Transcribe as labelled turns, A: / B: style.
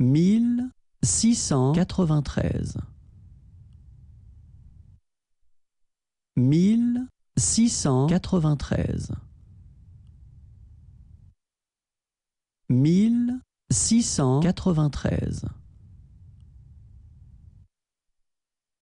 A: mille six cent quatre-vingt-treize mille six cent quatre-vingt-treize mille six cent quatre-vingt-treize